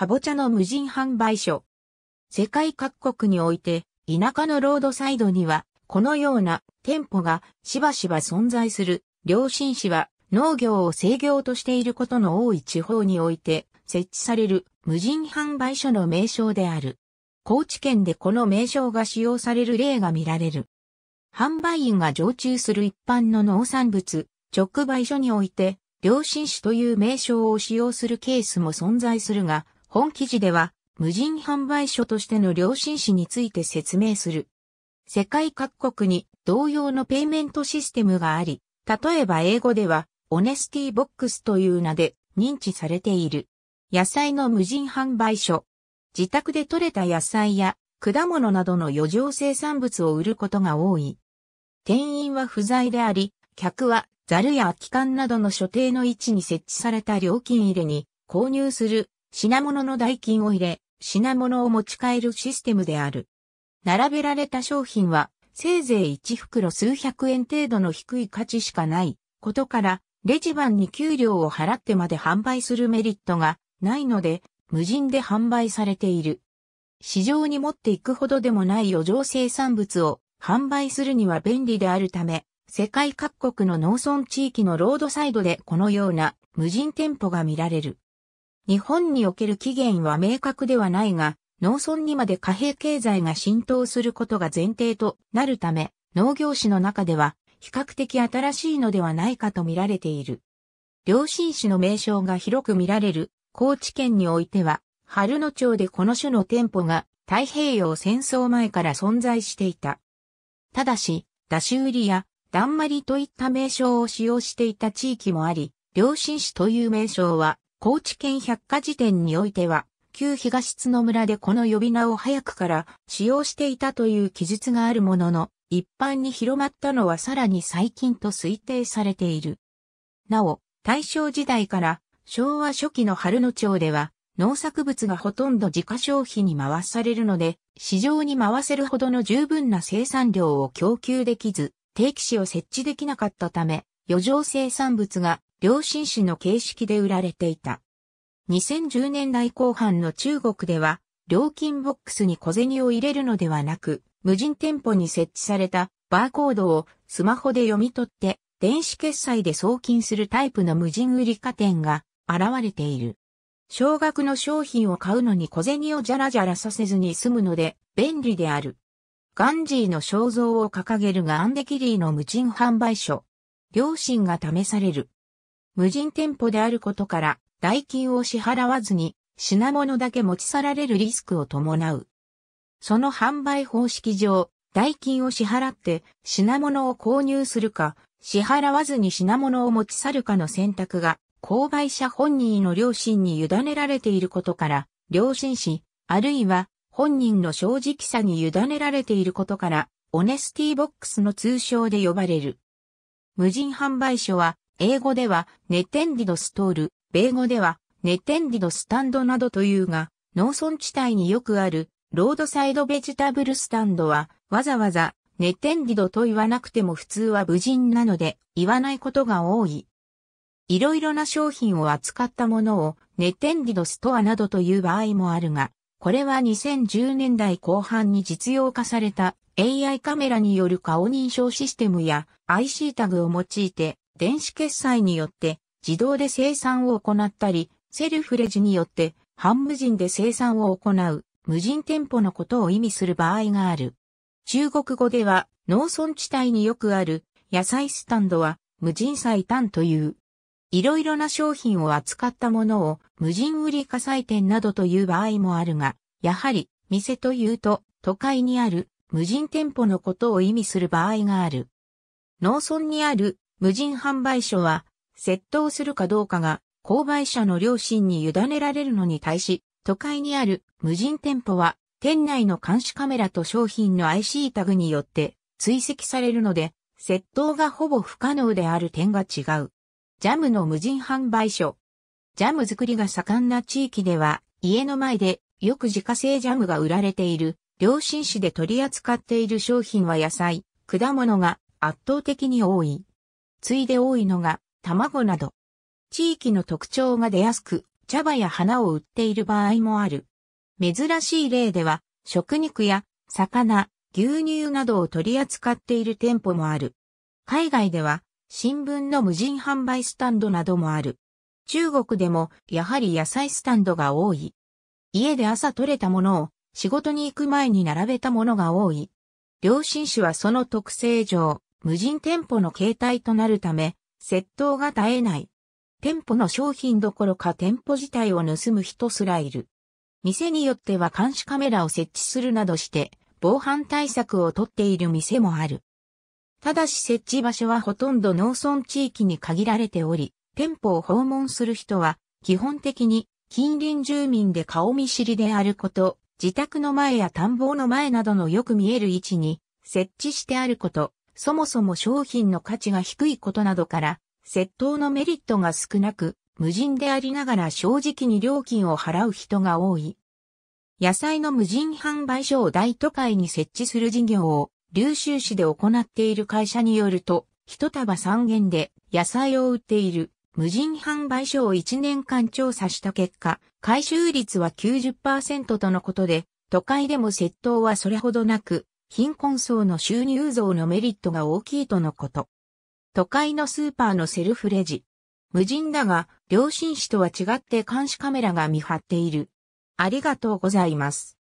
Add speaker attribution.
Speaker 1: かぼちゃの無人販売所。世界各国において、田舎のロードサイドには、このような店舗がしばしば存在する。両親市は農業を制業としていることの多い地方において設置される無人販売所の名称である。高知県でこの名称が使用される例が見られる。販売員が常駐する一般の農産物、直売所において、良心市という名称を使用するケースも存在するが、本記事では、無人販売所としての良心市について説明する。世界各国に同様のペイメントシステムがあり、例えば英語では、オネスティボックスという名で認知されている。野菜の無人販売所。自宅で採れた野菜や果物などの余剰生産物を売ることが多い。店員は不在であり、客はザルや空き缶などの所定の位置に設置された料金入れに購入する品物の代金を入れ、品物を持ち帰るシステムである。並べられた商品は、せいぜい1袋数百円程度の低い価値しかないことから、レジ番に給料を払ってまで販売するメリットがないので、無人で販売されている。市場に持っていくほどでもない余剰生産物を販売するには便利であるため、世界各国の農村地域のロードサイドでこのような無人店舗が見られる。日本における起源は明確ではないが、農村にまで貨幣経済が浸透することが前提となるため、農業史の中では比較的新しいのではないかと見られている。良心史の名称が広く見られる高知県においては、春野町でこの種の店舗が太平洋戦争前から存在していた。ただし、出し売りや、だんまりといった名称を使用していた地域もあり、良心史という名称は高知県百科事典においては、旧東津の村でこの呼び名を早くから使用していたという記述があるものの、一般に広まったのはさらに最近と推定されている。なお、大正時代から昭和初期の春野町では、農作物がほとんど自家消費に回されるので、市場に回せるほどの十分な生産量を供給できず、定期市を設置できなかったため、余剰生産物が両親紙の形式で売られていた。2010年代後半の中国では、料金ボックスに小銭を入れるのではなく、無人店舗に設置されたバーコードをスマホで読み取って電子決済で送金するタイプの無人売り家店が現れている。少額の商品を買うのに小銭をじゃらじゃらさせずに済むので便利である。ガンジーの肖像を掲げるガンデキリーの無人販売所。両親が試される。無人店舗であることから、代金を支払わずに品物だけ持ち去られるリスクを伴う。その販売方式上、代金を支払って品物を購入するか、支払わずに品物を持ち去るかの選択が、購買者本人の良心に委ねられていることから、良心し、あるいは本人の正直さに委ねられていることから、オネスティボックスの通称で呼ばれる。無人販売所は、英語ではネテンディドストール、米語ではネテンディドスタンドなどというが、農村地帯によくあるロードサイドベジタブルスタンドはわざわざネテンディドと言わなくても普通は無人なので言わないことが多い。いろいろな商品を扱ったものをネテンディドストアなどという場合もあるが、これは2010年代後半に実用化された AI カメラによる顔認証システムや IC タグを用いて電子決済によって自動で生産を行ったり、セルフレジによって半無人で生産を行う無人店舗のことを意味する場合がある。中国語では農村地帯によくある野菜スタンドは無人菜単という。いろいろな商品を扱ったものを無人売り火災店などという場合もあるが、やはり店というと都会にある無人店舗のことを意味する場合がある。農村にある無人販売所は、窃盗するかどうかが、購買者の良心に委ねられるのに対し、都会にある無人店舗は、店内の監視カメラと商品の IC タグによって追跡されるので、窃盗がほぼ不可能である点が違う。ジャムの無人販売所。ジャム作りが盛んな地域では、家の前でよく自家製ジャムが売られている、良心市で取り扱っている商品は野菜、果物が圧倒的に多い。次いで多いのが卵など。地域の特徴が出やすく、茶葉や花を売っている場合もある。珍しい例では、食肉や魚、牛乳などを取り扱っている店舗もある。海外では、新聞の無人販売スタンドなどもある。中国でも、やはり野菜スタンドが多い。家で朝採れたものを、仕事に行く前に並べたものが多い。両親種はその特性上、無人店舗の形態となるため、窃盗が絶えない。店舗の商品どころか店舗自体を盗む人すらいる。店によっては監視カメラを設置するなどして、防犯対策をとっている店もある。ただし設置場所はほとんど農村地域に限られており、店舗を訪問する人は、基本的に近隣住民で顔見知りであること、自宅の前や田んぼの前などのよく見える位置に設置してあること、そもそも商品の価値が低いことなどから、窃盗のメリットが少なく、無人でありながら正直に料金を払う人が多い。野菜の無人販売所を大都会に設置する事業を、流州市で行っている会社によると、一束三元で野菜を売っている無人販売所を1年間調査した結果、回収率は90%とのことで、都会でも窃盗はそれほどなく、貧困層の収入増のメリットが大きいとのこと。都会のスーパーのセルフレジ。無人だが、良心市とは違って監視カメラが見張っている。ありがとうございます。